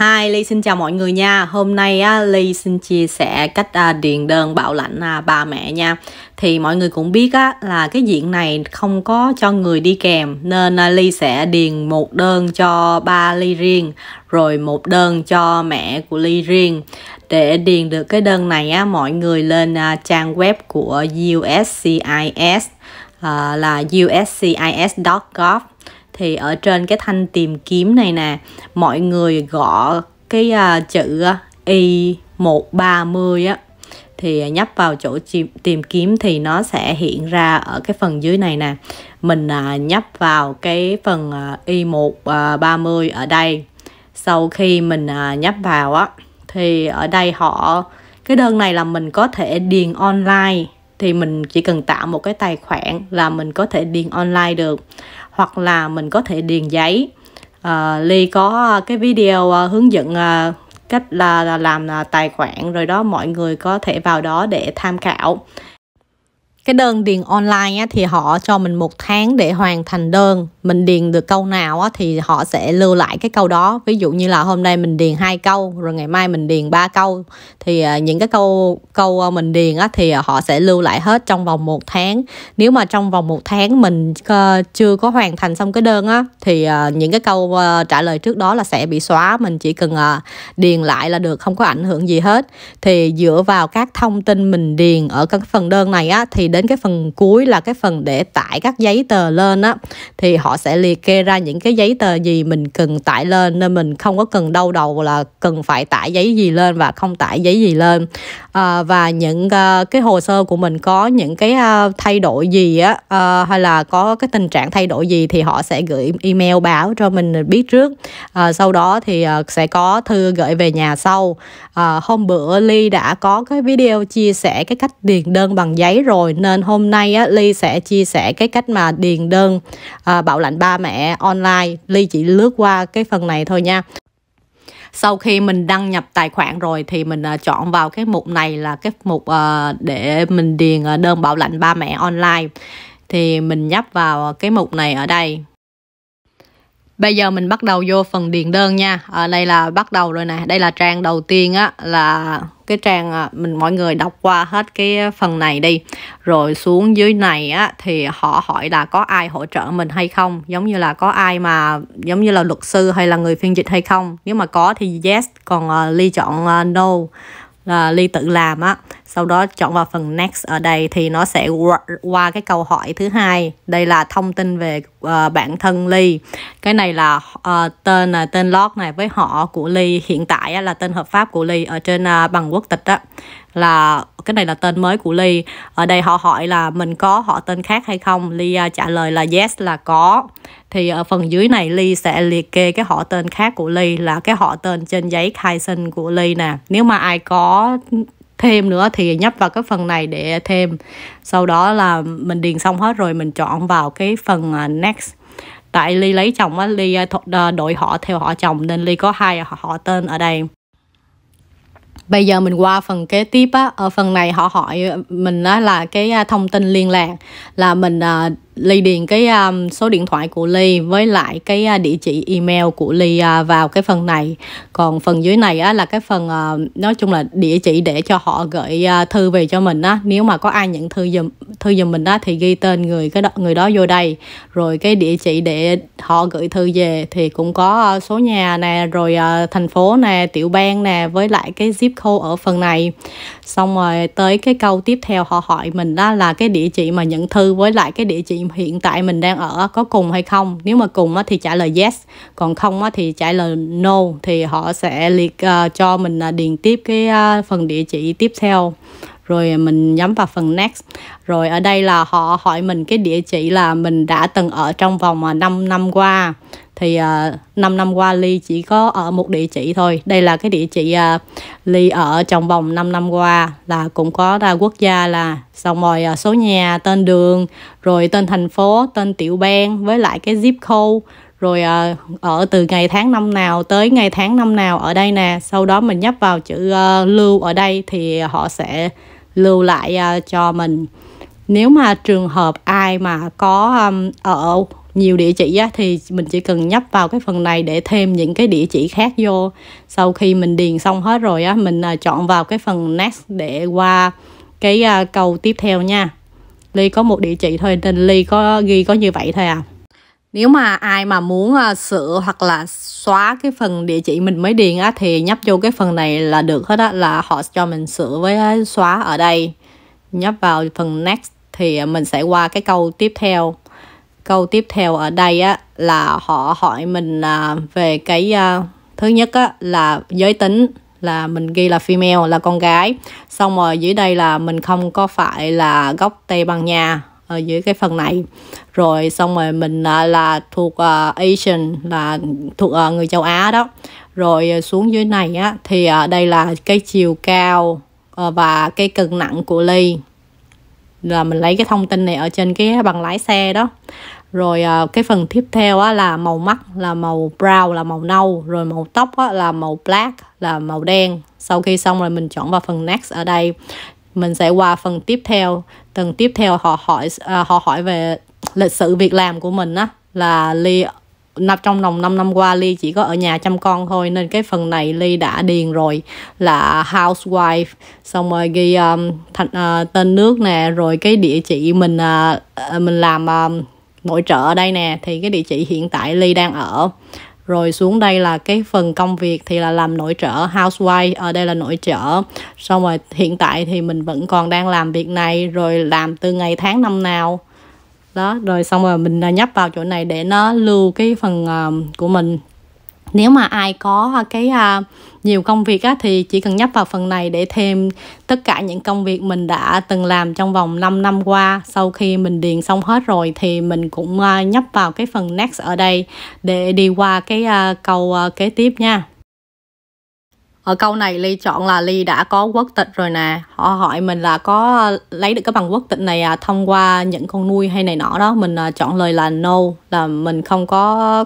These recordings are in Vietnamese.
Hi, Ly xin chào mọi người nha. Hôm nay á, Ly xin chia sẻ cách à, điền đơn bảo lãnh à, ba mẹ nha. Thì mọi người cũng biết á, là cái diện này không có cho người đi kèm nên à, Ly sẽ điền một đơn cho ba Ly riêng rồi một đơn cho mẹ của Ly riêng. Để điền được cái đơn này á, mọi người lên à, trang web của USCIS à, là uscis.gov thì ở trên cái thanh tìm kiếm này nè mọi người gõ cái uh, chữ à, y 130 á thì nhấp vào chỗ tìm kiếm thì nó sẽ hiện ra ở cái phần dưới này nè mình à, nhấp vào cái phần à, Y130 à, ở đây sau khi mình à, nhấp vào á thì ở đây họ cái đơn này là mình có thể điền online thì mình chỉ cần tạo một cái tài khoản là mình có thể điền online được hoặc là mình có thể điền giấy uh, ly có cái video uh, hướng dẫn uh, cách là, là làm uh, tài khoản rồi đó mọi người có thể vào đó để tham khảo cái đơn điền online á, thì họ cho mình một tháng để hoàn thành đơn mình điền được câu nào á, thì họ sẽ lưu lại cái câu đó ví dụ như là hôm nay mình điền hai câu rồi ngày mai mình điền ba câu thì à, những cái câu câu à, mình điền á, thì à, họ sẽ lưu lại hết trong vòng một tháng nếu mà trong vòng một tháng mình ờ, chưa có hoàn thành xong cái đơn á, thì những cái câu ờ, trả lời trước đó là sẽ bị xóa mình chỉ cần điền lại là được không có ảnh hưởng gì hết thì dựa vào các thông tin mình điền ở cái phần đơn này á, thì đến cái phần cuối là cái phần để tải các giấy tờ lên á thì họ sẽ liệt kê ra những cái giấy tờ gì mình cần tải lên nên mình không có cần đau đầu là cần phải tải giấy gì lên và không tải giấy gì lên à, và những à, cái hồ sơ của mình có những cái à, thay đổi gì á à, hay là có cái tình trạng thay đổi gì thì họ sẽ gửi email báo cho mình biết trước à, sau đó thì à, sẽ có thư gửi về nhà sau à, hôm bữa ly đã có cái video chia sẻ cái cách điền đơn bằng giấy rồi nên nên hôm nay á, Ly sẽ chia sẻ cái cách mà điền đơn à, bảo lãnh ba mẹ online Ly chỉ lướt qua cái phần này thôi nha sau khi mình đăng nhập tài khoản rồi thì mình uh, chọn vào cái mục này là cái mục uh, để mình điền uh, đơn bảo lãnh ba mẹ online thì mình nhấp vào cái mục này ở đây Bây giờ mình bắt đầu vô phần điền đơn nha. Ở đây là bắt đầu rồi nè. Đây là trang đầu tiên á là cái trang à, mình mọi người đọc qua hết cái phần này đi. Rồi xuống dưới này á thì họ hỏi là có ai hỗ trợ mình hay không, giống như là có ai mà giống như là luật sư hay là người phiên dịch hay không. Nếu mà có thì yes, còn uh, Ly chọn uh, no là Ly tự làm á sau đó chọn vào phần next ở đây thì nó sẽ qua cái câu hỏi thứ hai đây là thông tin về uh, bản thân ly cái này là uh, tên là tên lót này với họ của ly hiện tại á, là tên hợp pháp của ly ở trên uh, bằng quốc tịch á là cái này là tên mới của ly ở đây họ hỏi là mình có họ tên khác hay không ly uh, trả lời là yes là có thì ở phần dưới này ly sẽ liệt kê cái họ tên khác của ly là cái họ tên trên giấy khai sinh của ly nè nếu mà ai có thêm nữa thì nhấp vào cái phần này để thêm sau đó là mình điền xong hết rồi mình chọn vào cái phần à, next tại ly lấy chồng á ly à, à, đổi họ theo họ chồng nên ly có hai họ tên ở đây bây giờ mình qua phần kế tiếp á ở phần này họ hỏi mình á là cái thông tin liên lạc là mình Ly điền cái um, số điện thoại của Ly với lại cái uh, địa chỉ email của Ly uh, vào cái phần này. Còn phần dưới này á, là cái phần uh, nói chung là địa chỉ để cho họ gửi uh, thư về cho mình á. Nếu mà có ai nhận thư giùm thư giùm mình á thì ghi tên người cái đó, người đó vô đây. Rồi cái địa chỉ để họ gửi thư về thì cũng có uh, số nhà nè, rồi uh, thành phố nè, tiểu bang nè với lại cái zip code ở phần này. Xong rồi tới cái câu tiếp theo họ hỏi mình đó là cái địa chỉ mà nhận thư với lại cái địa chỉ hiện tại mình đang ở có cùng hay không nếu mà cùng thì trả lời yes còn không thì trả lời no thì họ sẽ liệt ờ, cho mình ờ, điền tiếp cái ờ, phần địa chỉ tiếp theo rồi mình nhắm vào phần next rồi ở đây là họ hỏi mình cái địa chỉ là mình đã từng ở trong vòng 5 năm qua thì uh, à, 5 năm qua Ly chỉ có ở một địa chỉ thôi đây là cái địa chỉ uh, Ly ở trong vòng 5 năm qua là cũng có ra quốc gia là xong rồi uh, số nhà tên đường rồi tên thành phố tên tiểu bang với lại cái zip code rồi uh, ở từ ngày tháng năm nào tới ngày tháng năm nào ở đây nè sau đó mình nhấp vào chữ uh, lưu ở đây thì họ sẽ lưu lại uh, cho mình nếu mà trường hợp ai mà có um, ở nhiều địa chỉ á, thì mình chỉ cần nhấp vào cái phần này để thêm những cái địa chỉ khác vô sau khi mình điền xong hết rồi á mình à, chọn vào cái phần next để qua cái à, câu tiếp theo nha ly có một địa chỉ thôi nên ly có ghi có như vậy thôi à nếu mà ai mà muốn uh, sửa hoặc là xóa cái phần địa chỉ mình mới điền á thì nhấp vô cái phần này là được hết á là họ cho mình sửa với xóa ở đây nhấp vào phần next thì mình sẽ qua cái câu tiếp theo câu tiếp theo ở đây á là họ hỏi mình là về cái uh, thứ nhất á là giới tính là mình ghi là female là con gái xong rồi dưới đây là mình không có phải là gốc tây ban nha ở dưới cái phần này rồi xong rồi mình là, là thuộc uh, asian là thuộc uh, người châu á đó rồi xuống dưới này á thì uh, đây là cái chiều cao uh, và cái cân nặng của ly là mình lấy cái thông tin này ở trên cái bằng lái xe đó rồi à, cái phần tiếp theo á, là màu mắt là màu brown là màu nâu rồi màu tóc á, là màu black là màu đen sau khi xong rồi mình chọn vào phần next ở đây mình sẽ qua phần tiếp theo tầng tiếp theo họ hỏi à, họ hỏi về lịch sử việc làm của mình á là Leo nạp trong vòng 5 năm qua Ly chỉ có ở nhà chăm con thôi nên cái phần này Ly đã điền rồi là housewife xong rồi ghi um, thành, uh, tên nước nè rồi cái địa chỉ mình uh, mình làm um, nội trợ ở đây nè thì cái địa chỉ hiện tại Ly đang ở rồi xuống đây là cái phần công việc thì là làm nội trợ housewife ở đây là nội trợ xong rồi hiện tại thì mình vẫn còn đang làm việc này rồi làm từ ngày tháng năm nào đó rồi xong rồi mình à, nhấp vào chỗ này để nó lưu cái phần uh, của mình nếu mà ai có à, cái uh, nhiều công việc á, thì chỉ cần nhấp vào phần này để thêm tất cả những công việc mình đã từng làm trong vòng 5 năm qua sau khi mình điền xong hết rồi thì mình cũng uh, nhấp vào cái phần next ở đây để đi qua cái uh, câu uh, kế tiếp nha ở ờ, câu này ly chọn là ly đã có quốc tịch rồi nè họ hỏi mình là có ờ, lấy được cái bằng quốc tịch này à, thông qua những con nuôi hay này nọ đó mình ờ, chọn lời là no là mình không có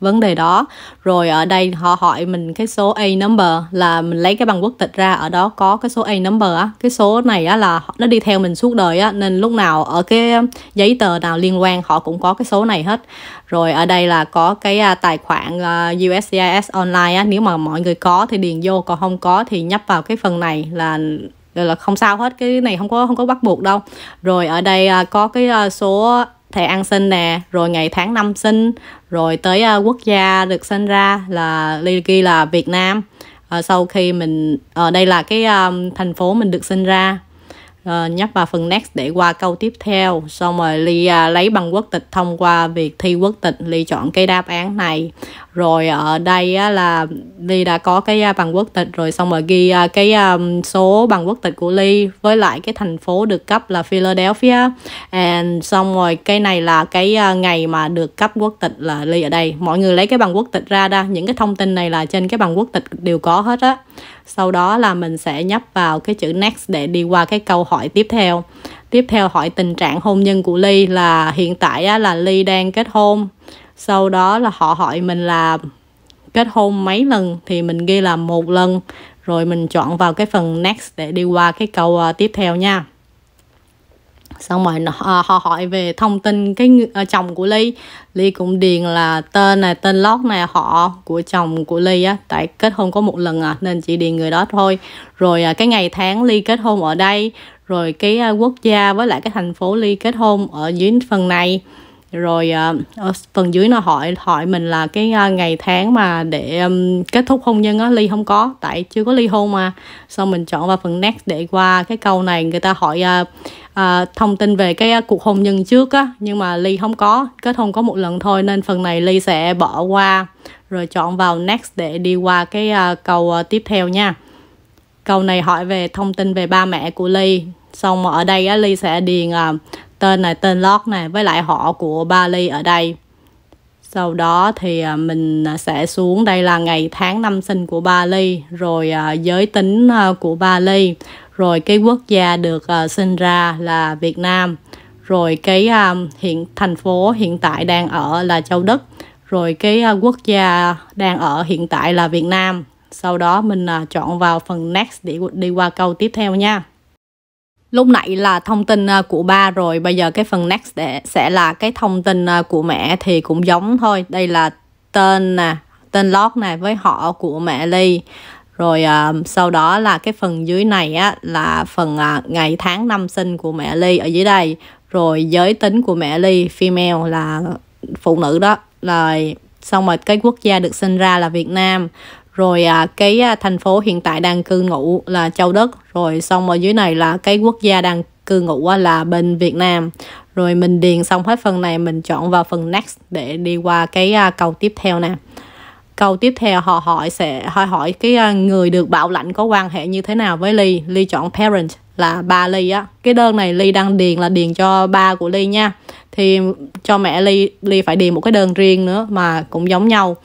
vấn đề đó rồi ở đây họ hỏi mình cái số A number là mình lấy cái bằng quốc tịch ra ở đó có cái số A number á cái số này á là nó đi theo mình suốt đời á nên lúc nào ở cái giấy tờ nào liên quan họ cũng có cái số này hết rồi ở đây là có cái à, tài khoản à, USCIS online á nếu mà mọi người có thì điền vô còn không có thì nhấp vào cái phần này là là không sao hết cái này không có không có bắt buộc đâu rồi ở đây à, có cái số thầy ăn sinh nè rồi ngày tháng năm sinh rồi tới uh, quốc gia được sinh ra là ly ghi là Việt Nam uh, sau khi mình ở ờ, uh, đây là cái um, thành phố mình được sinh ra uh, nhấp vào phần next để qua câu tiếp theo xong rồi ly uh, à, lấy bằng quốc tịch thông qua việc thi quốc tịch ly chọn cái đáp án này rồi ở đây á, là ly đã có cái uh, bằng quốc tịch rồi xong rồi ghi uh, cái um, số bằng quốc tịch của ly với lại cái thành phố được cấp là philadelphia and xong rồi cái này là cái uh, ngày mà được cấp quốc tịch là ly ở đây mọi người lấy cái bằng quốc tịch ra ra những cái thông tin này là trên cái bằng quốc tịch đều có hết á sau đó là mình sẽ nhấp vào cái chữ next để đi qua cái câu hỏi tiếp theo tiếp theo hỏi tình trạng hôn nhân của ly là hiện tại là ly đang kết hôn sau đó là họ hỏi mình là kết hôn mấy lần thì mình ghi là một lần rồi mình chọn vào cái phần next để đi qua cái câu ờ, tiếp theo nha xong rồi à, họ hỏi về thông tin cái à, chồng của ly ly cũng điền là tên này tên lót này họ của chồng của ly á tại kết hôn có một lần à nên chỉ điền người đó thôi rồi à, cái ngày tháng ly kết hôn ở đây rồi cái quốc gia với lại cái thành phố ly kết hôn ở dưới phần này rồi ở à, ờ, phần dưới nó hỏi hỏi mình là cái à, ngày tháng mà để um, kết thúc hôn nhân á ly không có tại chưa có ly hôn mà xong mình chọn vào phần next để qua cái câu này người ta hỏi uh, uh, thông tin về cái cuộc hôn nhân trước á nhưng mà ly không có kết hôn có một lần thôi nên phần này ly sẽ bỏ qua rồi chọn vào next để đi qua cái uh, câu uh, tiếp theo nha câu này hỏi về thông tin về ba mẹ của ly xong ở đây á, ly sẽ điền uh, tên này tên lót này với lại họ của Bali ở đây sau đó thì à, mình à, sẽ xuống đây là ngày tháng năm sinh của Bali rồi à, giới tính của Bali rồi cái quốc gia được sinh ra là Việt Nam rồi cái hiện thành phố hiện tại đang ở là Châu Đức rồi cái quốc gia đang ở hiện tại là Việt Nam sau đó mình chọn vào phần next để đi qua câu tiếp theo nha lúc nãy là thông tin à, của ba rồi bây giờ cái phần next để sẽ là cái thông tin à, của mẹ thì cũng giống thôi đây là tên nè tên lót này với họ của mẹ ly rồi uh, sau đó là cái phần dưới này á là phần uh, ngày tháng năm sinh của mẹ ly ở dưới đây rồi giới tính của mẹ ly female là phụ nữ đó rồi xong rồi cái quốc gia được sinh ra là việt nam rồi à, cái à, thành phố hiện tại đang cư ngụ là châu Đức rồi xong ở dưới này là cái quốc gia đang cư ngụ à, là bên Việt Nam rồi mình điền xong hết phần này mình chọn vào phần next để đi qua cái à, câu tiếp theo nè câu tiếp theo họ hỏi sẽ hỏi hỏi cái à, người được bảo lãnh có quan hệ như thế nào với ly ly chọn parent là ba ly á cái đơn này ly đang điền là điền cho ba của ly nha thì cho mẹ ly ly phải điền một cái đơn riêng nữa mà cũng giống nhau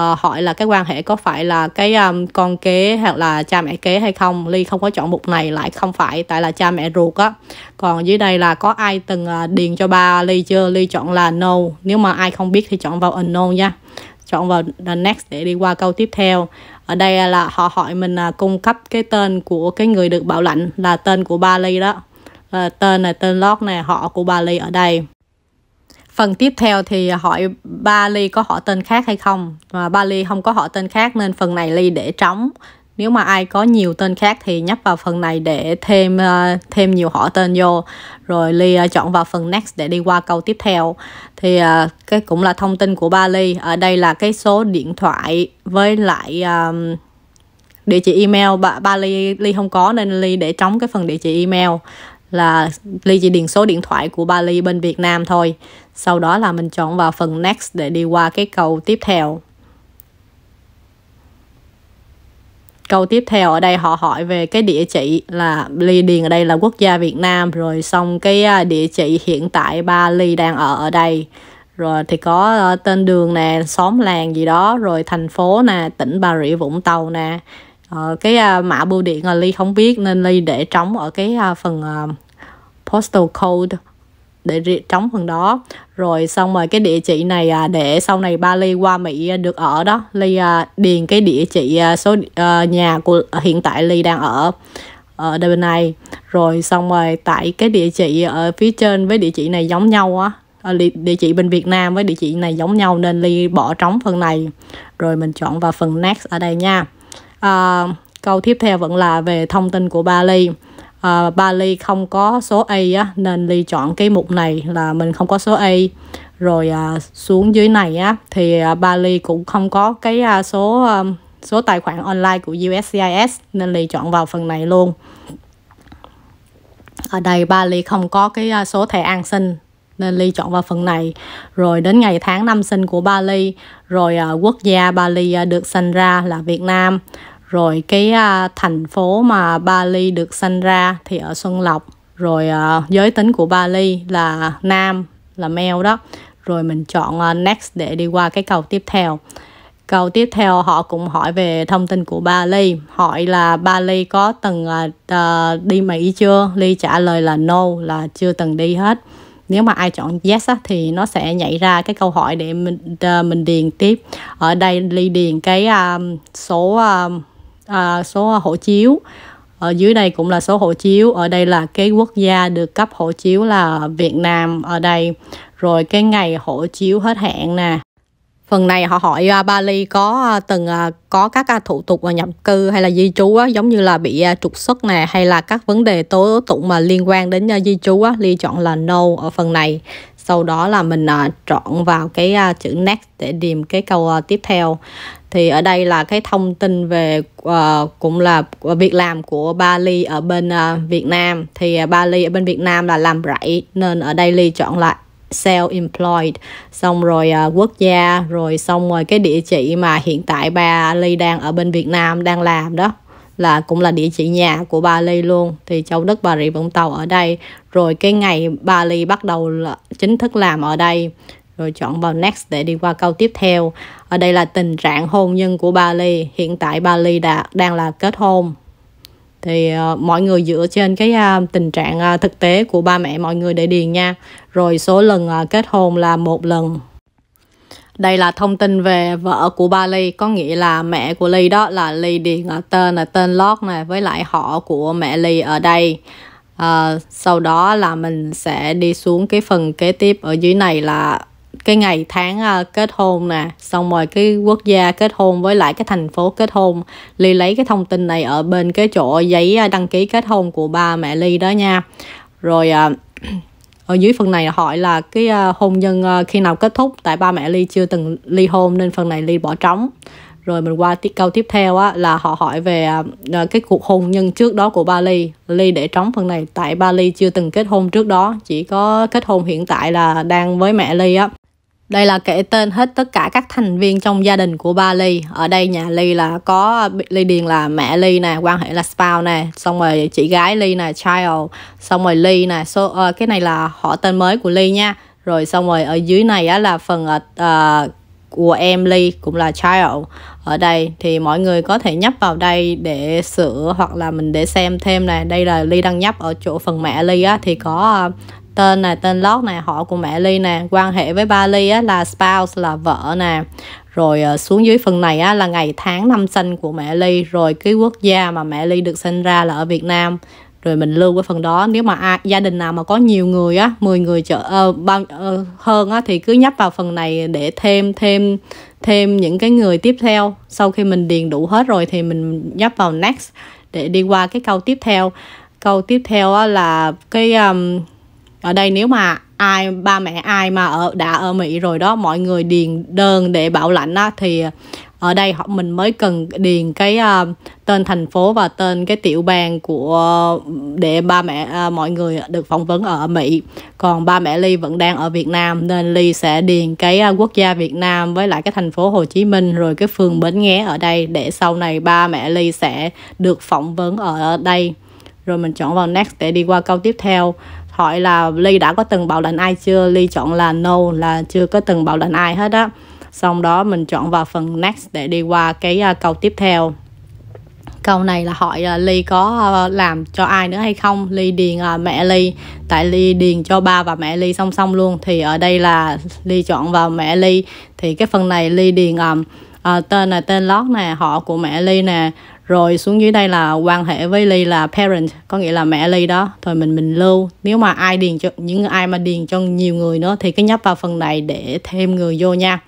uh, hỏi là cái quan hệ có phải là cái um, con kế hoặc là cha mẹ kế hay không ly không có chọn mục này lại không phải tại là cha mẹ ruột á còn dưới đây là có ai từng uh, điền cho ba ly chưa ly chọn là no nếu mà ai không biết thì chọn vào unknown nha chọn vào the next để đi qua câu tiếp theo ở đây là họ hỏi mình uh, cung cấp cái tên của cái người được bảo lãnh là tên của ba ly đó uh, tên này tên lót này họ của ba ly ở đây Phần tiếp theo thì hỏi ba ly có họ tên khác hay không. Mà ba ly không có họ tên khác nên phần này ly để trống. Nếu mà ai có nhiều tên khác thì nhấp vào phần này để thêm ờ, thêm nhiều họ tên vô. Rồi ly ờ, chọn vào phần next để đi qua câu tiếp theo. Thì ờ, cái cũng là thông tin của ba ly. Ở đây là cái số điện thoại với lại um, địa chỉ email ba, ba ly ly không có nên ly để trống cái phần địa chỉ email là ly chỉ điền số điện thoại của ba ly bên Việt Nam thôi sau đó là mình chọn vào phần next để đi qua cái câu tiếp theo câu tiếp theo ở đây họ hỏi về cái địa chỉ là ly điền ở đây là quốc gia việt nam rồi xong cái à, địa chỉ hiện tại ba ly đang ở ở đây rồi thì có à, tên đường nè xóm làng gì đó rồi thành phố nè tỉnh bà rịa vũng tàu nè ờ, cái à, mã bưu điện là ly không biết nên ly để trống ở cái phần postal code để trống phần đó rồi xong rồi cái địa chỉ này à, để sau này ba ly qua mỹ à, được ở đó ly à, điền cái địa chỉ à, số à, nhà của hiện tại ly đang ở ở đây bên này rồi xong rồi tại cái địa chỉ ở phía trên với địa chỉ này giống nhau á địa, ờ, địa chỉ bên Việt Nam với địa chỉ này giống nhau nên ly bỏ trống phần này rồi mình chọn vào phần next ở đây nha à, câu tiếp theo vẫn là về thông tin của ba ly à, ba ly không có số A á, nên ly chọn cái mục này là mình không có số A rồi à, xuống dưới này á thì à, ba ly cũng không có cái à, số à, số tài khoản online của USCIS nên ly chọn vào phần này luôn ở đây ba ly không có cái à, số thẻ an sinh nên ly chọn vào phần này rồi đến ngày tháng năm sinh của ba ly rồi à, quốc gia ba ly à, được sinh ra là Việt Nam rồi cái à, thành phố mà Bali được sanh ra thì ở Xuân Lộc rồi à, giới tính của Bali là nam là male đó rồi mình chọn à, next để đi qua cái cầu tiếp theo cầu tiếp theo họ cũng hỏi về thông tin của Bali hỏi là Bali có từng à, à, đi Mỹ chưa Ly trả lời là no là chưa từng đi hết nếu mà ai chọn yes á, thì nó sẽ nhảy ra cái câu hỏi để mình uh, mình điền tiếp ở đây ly điền cái um, số um, à, số hộ chiếu ở dưới đây cũng là số hộ chiếu ở đây là cái quốc gia được cấp hộ chiếu là Việt Nam ở đây rồi cái ngày hộ chiếu hết hạn nè phần này họ hỏi à, Bali có à, từng à, có các thủ tục nhập cư hay là di trú á, giống như là bị trục xuất nè hay là các vấn đề tố tụng mà liên quan đến di trú á, Ly chọn là no ở phần này sau đó là mình chọn vào cái chữ next để điềm cái câu tiếp theo thì ở đây là cái thông tin về uh, cũng là việc làm của Bali ở bên uh, Việt Nam thì ờ, ba ly ở bên Việt Nam là làm rẫy nên ở đây ly chọn là self employed xong rồi uh, quốc gia rồi xong rồi cái địa chỉ mà hiện tại ba ly đang ở bên Việt Nam đang làm đó là cũng là địa chỉ nhà của Ba Ly luôn thì Châu Đức Bà Rịa Vũng Tàu ở đây rồi cái ngày Ba Ly bắt đầu là chính thức làm ở đây rồi chọn vào next để đi qua câu tiếp theo. Ở đây là tình trạng hôn nhân của Bali, hiện tại Bali đã đang là kết hôn. Thì uh, mọi người dựa trên cái uh, tình trạng uh, thực tế của ba mẹ mọi người để điền nha. Rồi số lần uh, kết hôn là một lần. Đây là thông tin về vợ của ba Ly, có nghĩa là mẹ của Ly đó là Ly điền ở tên là tên lót này với lại họ của mẹ Ly ở đây. À, sau đó là mình sẽ đi xuống cái phần kế tiếp ở dưới này là cái ngày tháng uh, kết hôn nè xong rồi cái quốc gia kết hôn với lại cái thành phố kết hôn ly lấy cái thông tin này ở bên cái chỗ giấy ờ, đăng ký kết hôn của ba mẹ ly đó nha rồi uh, ở dưới phần này hỏi là cái uh, hôn nhân uh, khi nào kết thúc tại ba mẹ ly chưa từng ly hôn nên phần này ly bỏ trống rồi mình qua tiếp câu tiếp theo á là họ hỏi về uh, cái cuộc hôn nhân trước đó của ba ly ly để trống phần này tại ba ly chưa từng kết hôn trước đó chỉ có kết hôn hiện tại là đang với mẹ ly á đây là kể tên hết tất cả các thành viên trong gia đình của ba Ly. Ở đây nhà Ly là có Ly Điền là mẹ Ly nè, quan hệ là spouse nè, xong rồi chị gái Ly nè, child, xong rồi Ly nè. So, uh, ờ, cái này là họ tên mới của Ly nha. Rồi xong rồi ở dưới này á là phần uh, của em Ly cũng là child. Ở đây thì mọi người có thể nhấp vào đây để sửa hoặc là mình để xem thêm nè. Đây là Ly đang nhấp ở chỗ phần mẹ Ly á thì có uh, tên này tên lót này họ của mẹ ly nè quan hệ với ba ly á, là spouse là vợ nè rồi ờ, xuống dưới phần này á, là ngày tháng năm sinh của mẹ ly rồi cái quốc gia mà mẹ ly được sinh ra là ở việt nam rồi mình lưu cái phần đó nếu mà ai, gia đình nào mà có nhiều người á 10 người trở uh, uh, hơn á thì cứ nhấp vào phần này để thêm thêm thêm những cái người tiếp theo sau khi mình điền đủ hết rồi thì mình nhấp vào next để đi qua cái câu tiếp theo câu tiếp theo á, là cái um, ở đây nếu mà ai ba mẹ ai mà ở đã ở Mỹ rồi đó mọi người điền đơn để bảo lãnh á, thì ở đây họ mình mới cần điền cái uh, tên thành phố và tên cái tiểu bang của để ba mẹ uh, mọi người được phỏng vấn ở Mỹ còn ba mẹ Ly vẫn đang ở Việt Nam nên Ly sẽ điền cái uh, quốc gia Việt Nam với lại cái thành phố Hồ Chí Minh rồi cái phường Bến Nghé ở đây để sau này ba mẹ Ly sẽ được phỏng vấn ở đây rồi mình chọn vào next để đi qua câu tiếp theo hỏi là Ly đã có từng bảo đánh ai chưa Ly chọn là no là chưa có từng bảo đánh ai hết á xong đó mình chọn vào phần next để đi qua cái à, câu tiếp theo câu này là hỏi uh, ly có uh, làm cho ai nữa hay không ly điền uh, mẹ ly tại ly điền cho ba và mẹ ly song song luôn thì ở đây là ly chọn vào mẹ ly thì cái phần này ly điền um, uh, tên là tên lót nè họ của mẹ ly nè rồi xuống dưới đây là quan hệ với ly là parent có nghĩa là mẹ ly đó rồi mình mình lưu nếu mà ai điền cho những ai mà điền cho nhiều người nữa thì cứ nhấp vào phần này để thêm người vô nha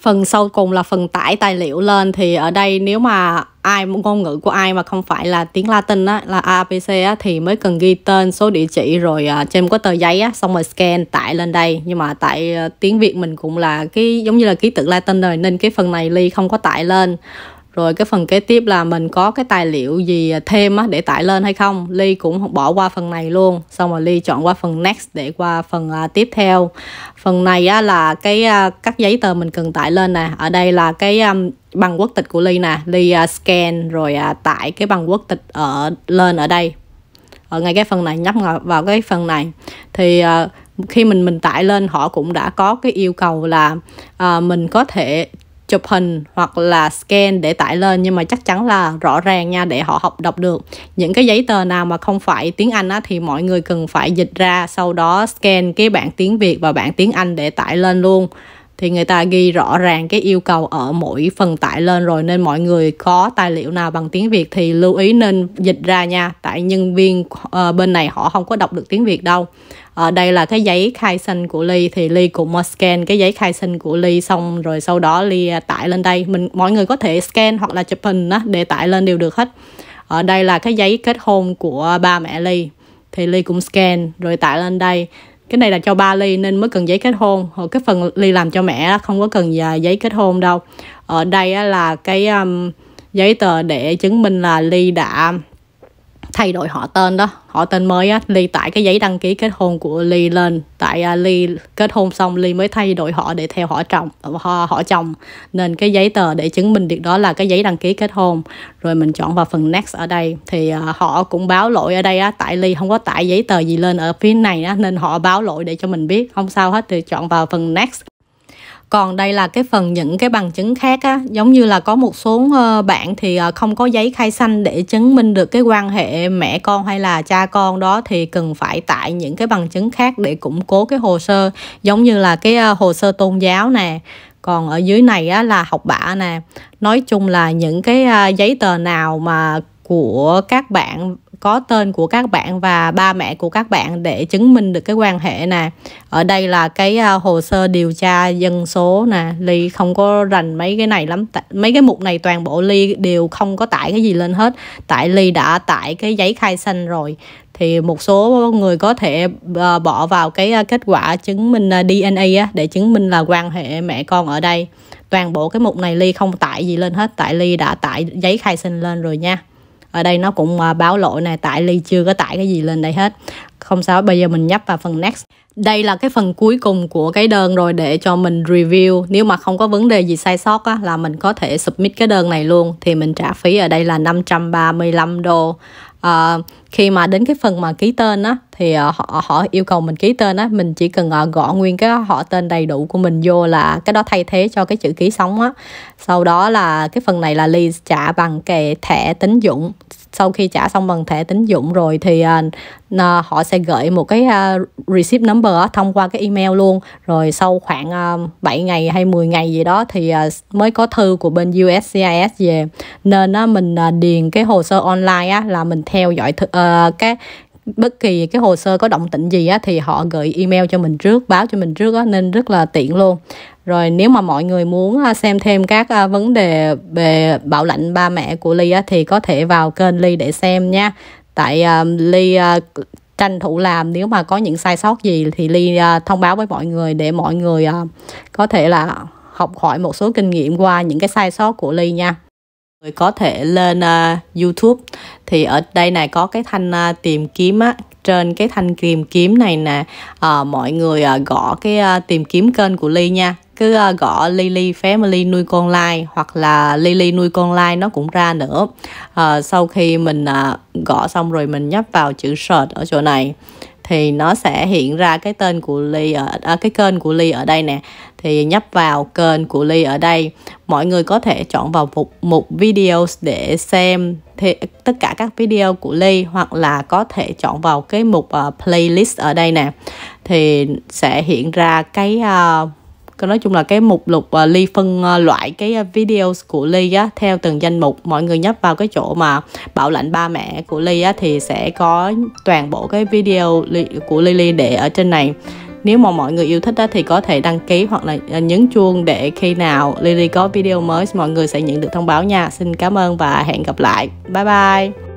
phần sau cùng là phần tải tài liệu lên thì ở đây nếu mà ai ngôn ngữ của ai mà không phải là tiếng Latin á là apc á thì mới cần ghi tên số địa chỉ rồi uh, trên có tờ giấy á xong rồi scan tải lên đây nhưng mà tại uh, tiếng Việt mình cũng là cái giống như là ký tự Latin rồi nên cái phần này Ly không có tải lên rồi cái phần kế tiếp là mình có cái tài liệu gì thêm á, để tải lên hay không ly cũng bỏ qua phần này luôn xong rồi ly chọn qua phần next để qua phần à, tiếp theo phần này á, là cái à, các giấy tờ mình cần tải lên nè ở đây là cái um, bằng quốc tịch của ly nè ly uh, scan rồi uh, tải cái bằng quốc tịch ở lên ở đây ở ngay cái phần này nhấp vào cái phần này thì uh, khi mình mình tải lên họ cũng đã có cái yêu cầu là uh, mình có thể chụp hình hoặc là scan để tải lên nhưng mà chắc chắn là rõ ràng nha để họ học đọc được những cái giấy tờ nào mà không phải tiếng Anh á, thì mọi người cần phải dịch ra sau đó scan cái bản tiếng Việt và bản tiếng Anh để tải lên luôn thì người ta ghi rõ ràng cái yêu cầu ở mỗi phần tải lên rồi nên mọi người có tài liệu nào bằng tiếng Việt thì lưu ý nên dịch ra nha tại nhân viên uh, bên này họ không có đọc được tiếng Việt đâu ở ờ, đây là cái giấy khai sinh của Ly thì Ly cũng scan cái giấy khai sinh của Ly xong rồi sau đó Ly ờ, tải lên đây mình mọi người có thể scan hoặc là chụp hình đó để tải lên đều được hết ở đây là cái giấy kết hôn của ba mẹ Ly thì Ly cũng scan rồi tải lên đây cái này là cho ba ly nên mới cần giấy kết hôn Hồi cái phần ly làm cho mẹ không có cần giấy kết hôn đâu ở đây là cái um, giấy tờ để chứng minh là ly đã thay đổi họ tên đó họ tên mới á ly tải cái giấy đăng ký kết hôn của ly lên tại uh, ly kết hôn xong ly mới thay đổi họ để theo họ chồng họ, họ chồng nên cái giấy tờ để chứng minh việc đó là cái giấy đăng ký kết hôn rồi mình chọn vào phần next ở đây thì uh, họ cũng báo lỗi ở đây á tại ly không có tải giấy tờ gì lên ở phía này á nên họ báo lỗi để cho mình biết không sao hết thì chọn vào phần next còn đây là cái phần những cái bằng chứng khác á giống như là có một số ờ, bạn thì ờ, không có giấy khai sinh để chứng minh được cái quan hệ mẹ con hay là cha con đó thì cần phải tại những cái bằng chứng khác để củng cố cái hồ sơ giống như là cái ờ, hồ sơ tôn giáo nè còn ở dưới này á, là học bạ nè nói chung là những cái giấy tờ nào mà của các bạn có tên của các bạn và ba mẹ của các bạn để chứng minh được cái quan hệ nè ở đây là cái à, hồ sơ điều tra dân số nè ly không có rành mấy cái này lắm mấy cái mục này toàn bộ ly đều không có tải cái gì lên hết tại ly đã tải cái giấy khai sinh rồi thì một số người có thể à, bỏ vào cái à, kết quả chứng minh DNA để chứng minh là quan hệ mẹ con ở đây toàn bộ cái mục này ly không tải gì lên hết tại ly đã tải giấy khai sinh lên rồi nha ở đây nó cũng à, báo lỗi này tại ly chưa có tải cái gì lên đây hết không sao bây giờ mình nhấp vào phần next đây là cái phần cuối cùng của cái đơn rồi để cho mình review nếu mà không có vấn đề gì sai sót á, là mình có thể submit cái đơn này luôn thì mình trả phí ở đây là 535 đô à, khi mà đến cái phần mà ký tên á thì à, họ họ yêu cầu mình ký tên á mình chỉ cần à, gõ nguyên cái họ tên đầy đủ của mình vô là cái đó thay thế cho cái chữ ký sống á sau đó là cái phần này là Lee trả bằng cái thẻ tín dụng sau khi trả xong bằng thẻ tín dụng rồi thì uh, họ sẽ gửi một cái uh, receipt number uh, thông qua cái email luôn rồi sau khoảng uh, 7 ngày hay 10 ngày gì đó thì uh, mới có thư của bên USCIS về nên uh, mình uh, điền cái hồ sơ online uh, là mình theo dõi th- uh, cái bất kỳ cái hồ sơ có động tĩnh gì á thì họ gửi email cho mình trước báo cho mình trước á nên rất là tiện luôn rồi nếu mà mọi người muốn à, xem thêm các à, vấn đề về bảo lãnh ba mẹ của ly thì có thể vào kênh ly để xem nha tại à, ly tranh thủ làm nếu mà có những sai sót gì thì ly thông báo với mọi người để mọi người có thể là học hỏi một số kinh nghiệm qua những cái sai sót của ly nha người có thể lên uh, YouTube thì ở đây này có cái thanh uh, tìm kiếm á trên cái thanh tìm kiếm này nè uh, mọi người uh, gõ cái uh, tìm kiếm kênh của Ly nha cứ ờ, gõ Lily Family nuôi con lai hoặc là Lily nuôi con lai nó cũng ra nữa à, sau khi mình à, gõ xong rồi mình nhấp vào chữ search ở chỗ này thì nó sẽ hiện ra cái tên của Ly ở à, cái kênh của Ly ở đây nè thì nhấp vào kênh của Ly ở đây mọi người có thể chọn vào mục mục video để xem thì tất cả các video của Ly hoặc là có thể chọn vào cái mục uh, playlist ở đây nè thì sẽ hiện ra cái uh, cái nói chung là cái mục lục uh, ly phân uh, loại cái uh, videos của ly á theo từng danh mục mọi người nhấp vào cái chỗ mà bảo lãnh ba mẹ của ly á thì sẽ có toàn bộ cái video ly, của lily để ở trên này nếu mà mọi người yêu thích á, thì có thể đăng ký hoặc là nhấn chuông để khi nào Lily có video mới mọi người sẽ nhận được thông báo nha. Xin cảm ơn và hẹn gặp lại. Bye bye!